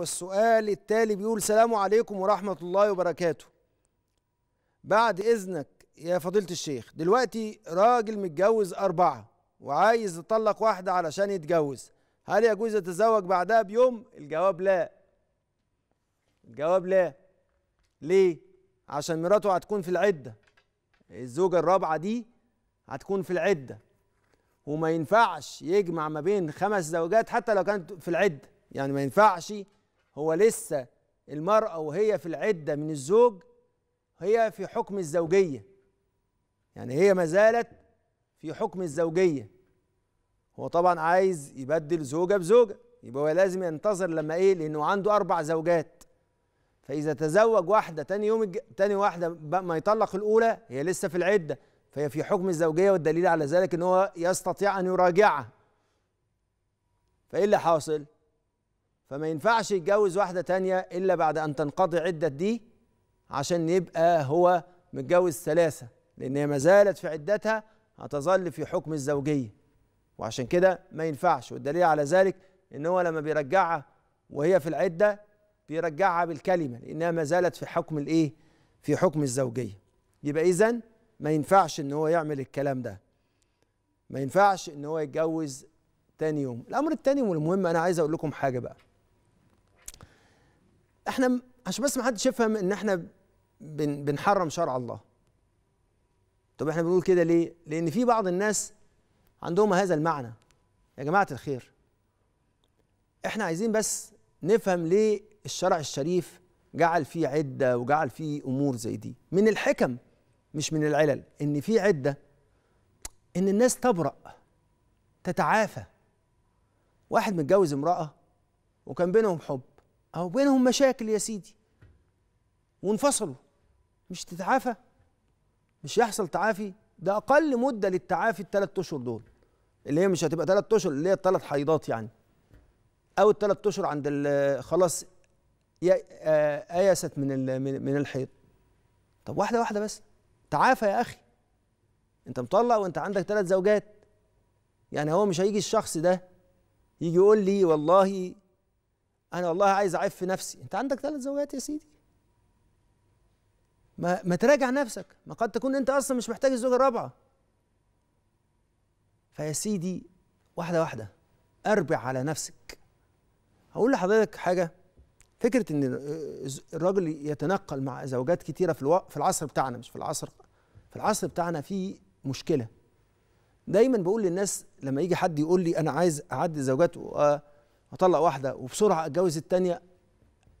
والسؤال التالي بيقول السلام عليكم ورحمة الله وبركاته بعد إذنك يا فضيلة الشيخ دلوقتي راجل متجوز أربعة وعايز يطلق واحدة علشان يتجوز هل يجوز يتزوج بعدها بيوم؟ الجواب لا الجواب لا ليه؟ عشان مراته هتكون في العدة الزوجة الرابعة دي هتكون في العدة وما ينفعش يجمع ما بين خمس زوجات حتى لو كانت في العدة يعني ما ينفعش هو لسه المرأة وهي في العدة من الزوج هي في حكم الزوجية يعني هي ما زالت في حكم الزوجية هو طبعا عايز يبدل زوجة بزوجة يبقى هو لازم ينتظر لما ايه لأنه عنده أربع زوجات فإذا تزوج واحدة تاني يوم الج... تاني واحدة ما يطلق الأولى هي لسه في العدة فهي في حكم الزوجية والدليل على ذلك إن هو يستطيع أن يراجعها فإيه اللي حاصل؟ فما ينفعش يتجوز واحدة تانية إلا بعد أن تنقضي عدة دي عشان يبقى هو متجوز ثلاثة لأن هي ما زالت في عدتها هتظل في حكم الزوجية وعشان كده ما ينفعش والدليل على ذلك إن هو لما بيرجعها وهي في العدة بيرجعها بالكلمة لأنها ما زالت في حكم الإيه؟ في حكم الزوجية يبقى إذا ما ينفعش إن هو يعمل الكلام ده ما ينفعش إن هو يتجوز تاني يوم الأمر التاني والمهم أنا عايز أقول لكم حاجة بقى احنا عشان بس ما حدش يفهم ان احنا بن بنحرم شرع الله طب احنا بنقول كده ليه لان في بعض الناس عندهم هذا المعنى يا جماعه الخير احنا عايزين بس نفهم ليه الشرع الشريف جعل فيه عده وجعل فيه امور زي دي من الحكم مش من العلل ان في عده ان الناس تبرأ تتعافى واحد متجوز امراه وكان بينهم حب أو بينهم مشاكل يا سيدي وانفصلوا مش تتعافى مش يحصل تعافي ده أقل مدة للتعافي الثلاث أشهر دول اللي هي مش هتبقى ثلاث أشهر اللي هي الثلاث حيضات يعني أو الثلاث أشهر عند خلاص آه، آيست من من الحيض طب واحدة واحدة بس تعافى يا أخي أنت مطلق وأنت عندك ثلاث زوجات يعني هو مش هيجي الشخص ده يجي يقول لي والله انا والله عايز اعف نفسي انت عندك ثلاث زوجات يا سيدي ما ما تراجع نفسك ما قد تكون انت اصلا مش محتاج الزوجه الرابعه فيا سيدي واحده واحده اربع على نفسك هقول لحضرتك حاجه فكره ان الراجل يتنقل مع زوجات كتيره في في العصر بتاعنا مش في العصر في العصر بتاعنا في مشكله دايما بقول للناس لما يجي حد يقول لي انا عايز اعدي زوجات اطلق واحده وبسرعه اتجوز الثانيه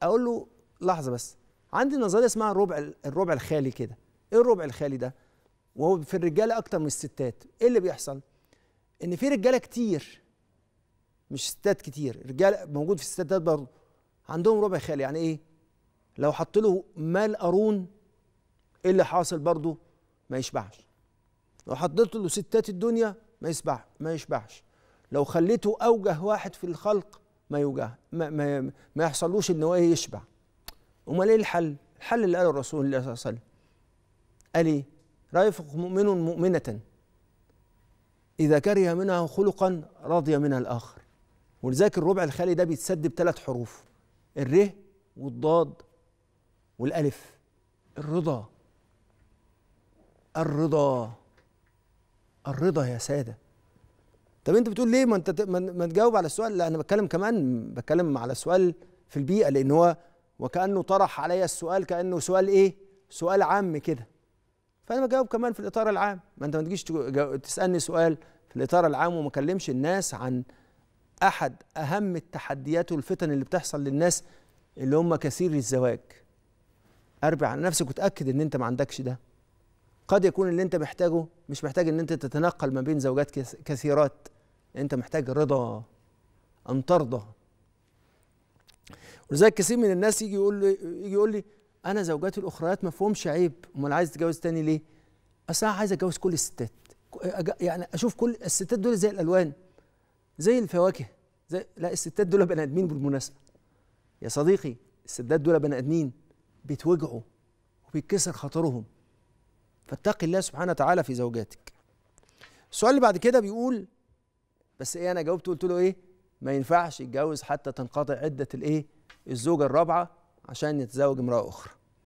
اقول له لحظه بس عندي نظريه اسمها الربع الربع الخالي كده ايه الربع الخالي ده وهو في الرجاله اكتر من الستات ايه اللي بيحصل ان في رجاله كتير مش ستات كتير رجاله موجود في الستات برضه عندهم ربع خالي يعني ايه لو حط له مال قارون ايه اللي حاصل برضه ما يشبعش لو حطيت له ستات الدنيا ما يسبع ما يشبعش لو خليته اوجه واحد في الخلق ما يوجه ما, ما, ما يحصلوش ان هو يشبع امال ايه الحل الحل اللي قاله الرسول صلى الله عليه وسلم قال ايه رافق مؤمن مؤمنه اذا كره منها خلقا رضي منها الاخر ولذلك الربع الخالي ده بيتسد بثلاث حروف الره والضاد والالف الرضا الرضا الرضا يا ساده طب انت بتقول ليه ما انت ما تجاوب على السؤال لا انا بتكلم كمان بتكلم على سؤال في البيئه لان هو وكانه طرح عليا السؤال كانه سؤال ايه سؤال عام كده فانا بجاوب كمان في الاطار العام ما انت ما تجيش تسالني سؤال في الاطار العام وما اكلمش الناس عن احد اهم التحديات والفتن اللي بتحصل للناس اللي هم كثير الزواج اربع على نفسك وتاكد ان انت ما عندكش ده قد يكون اللي انت محتاجه مش محتاج ان انت تتنقل ما بين زوجات كثيرات انت محتاج رضا ان ترضى ولذلك كثير من الناس يجي يقول لي يجي يقول لي انا زوجاتي الاخريات ما فيهمش عيب امال عايز تتجوز تاني ليه اصل انا عايز اتجوز كل الستات يعني اشوف كل الستات دول زي الالوان زي الفواكه زي لا الستات دول بني ادمين بالمناسبه يا صديقي الستات دول بني ادمين بيتوجعوا وبيتكسر خاطرهم فاتقي الله سبحانه وتعالى في زوجاتك السؤال اللي بعد كده بيقول بس ايه انا جاوبت قلت له ايه ما ينفعش يتجوز حتى تنقطع عده الايه الزوجه الرابعه عشان يتزوج امراه اخرى